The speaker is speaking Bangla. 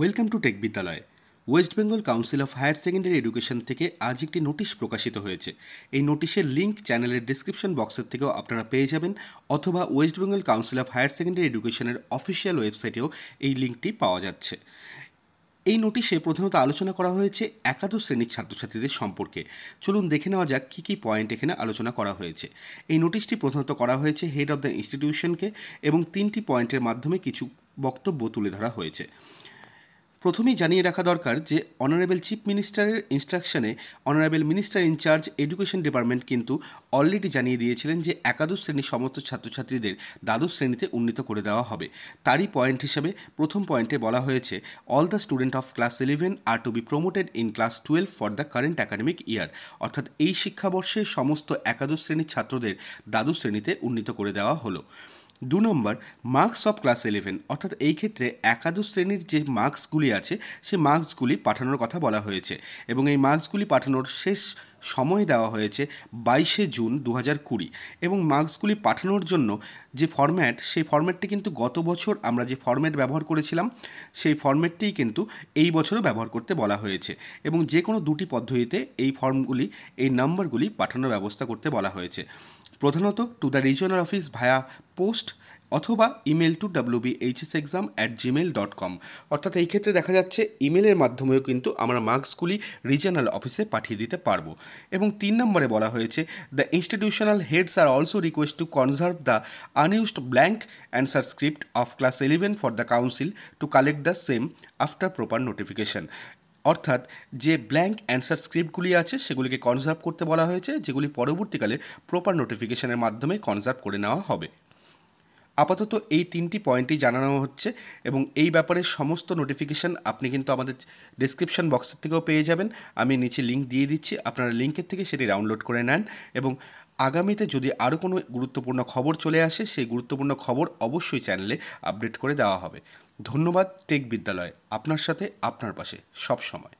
Welcome to tech Vidyalaya West Bengal Council of Higher Secondary Education থেকে আজ একটি নোটিশ প্রকাশিত হয়েছে এই নোটিশের লিঙ্ক চ্যানেলের ডিসক্রিপশন বক্সের থেকেও আপনারা পেয়ে যাবেন অথবা West Bengal Council of Higher Secondary এডুকেশনের অফিসিয়াল ওয়েবসাইটেও এই লিঙ্কটি পাওয়া যাচ্ছে এই নোটিশে প্রধানত আলোচনা করা হয়েছে একাদশ শ্রেণীর ছাত্রছাত্রীদের সম্পর্কে চলুন দেখে নেওয়া যাক কী কী পয়েন্ট এখানে আলোচনা করা হয়েছে এই নোটিশটি প্রধানত করা হয়েছে হেড অব দ্য ইনস্টিটিউশনকে এবং তিনটি পয়েন্টের মাধ্যমে কিছু বক্তব্য তুলে ধরা হয়েছে প্রথমেই জানিয়ে রাখা দরকার যে অনারেবল চিফ মিনিস্টারের ইনস্ট্রাকশনে honourable minister in charge education department কিন্তু অলরেডি জানিয়ে দিয়েছিলেন যে একাদশ শ্রেণীর সমস্ত ছাত্রছাত্রীদের দ্বাদশ শ্রেণীতে উন্নীত করে দেওয়া হবে তারই পয়েন্ট হিসেবে প্রথম পয়েন্টে বলা হয়েছে all the student of class eleven are to be promoted in class twelve for the current academic year অর্থাৎ এই শিক্ষাবর্ষে সমস্ত একাদশ শ্রেণীর ছাত্রদের দ্বাদশ শ্রেণীতে উন্নীত করে দেওয়া হলো দু নম্বর মার্কস অফ ক্লাস ইলেভেন অর্থাৎ এই ক্ষেত্রে একাদশ শ্রেণীর যে মার্কসগুলি আছে সে মার্কসগুলি পাঠানোর কথা বলা হয়েছে এবং এই মার্কসগুলি পাঠানোর শেষ সময় দেওয়া হয়েছে বাইশে জুন দু হাজার কুড়ি এবং মার্কসগুলি পাঠানোর জন্য যে ফরম্যাট সেই ফরম্যাটটি কিন্তু গত বছর আমরা যে ফরম্যাট ব্যবহার করেছিলাম সেই ফর্ম্যাটটিই কিন্তু এই বছরও ব্যবহার করতে বলা হয়েছে এবং যে কোনো দুটি পদ্ধতিতে এই ফর্মগুলি এই নাম্বারগুলি পাঠানোর ব্যবস্থা করতে বলা হয়েছে প্রধানত to the regional office via post অথবা email to WBHS exam at Gmail dot com অর্থাৎ এই ক্ষেত্রে দেখা যাচ্ছে ইমেলের মাধ্যমেও কিন্তু আমরা মার্কসগুলি রিজিয়নাল অফিসে পাঠিয়ে দিতে পারবো এবং তিন নম্বরে বলা হয়েছে the institutional heads are also request to conserve the unused blank answer script of class eleven for the council to collect the same after proper notification অর্থাৎ যে ব্ল্যাঙ্ক অ্যান্সার স্ক্রিপ্টগুলি আছে সেগুলিকে কনজার্ভ করতে বলা হয়েছে যেগুলি পরবর্তীকালে প্রপার নোটিফিকেশনের মাধ্যমে কনজার্ভ করে নেওয়া হবে আপাতত এই তিনটি পয়েন্টই জানানো হচ্ছে এবং এই ব্যাপারে সমস্ত নোটিফিকেশান আপনি কিন্তু আমাদের ডিসক্রিপশান বক্সের থেকেও পেয়ে যাবেন আমি নিচে লিঙ্ক দিয়ে দিচ্ছি আপনারা লিঙ্কের থেকে সেটি ডাউনলোড করে নেন এবং আগামীতে যদি আরও কোনো গুরুত্বপূর্ণ খবর চলে আসে সেই গুরুত্বপূর্ণ খবর অবশ্যই চ্যানেলে আপডেট করে দেওয়া হবে ধন্যবাদ টেক বিদ্যালয় আপনার সাথে আপনার পাশে সব সময়।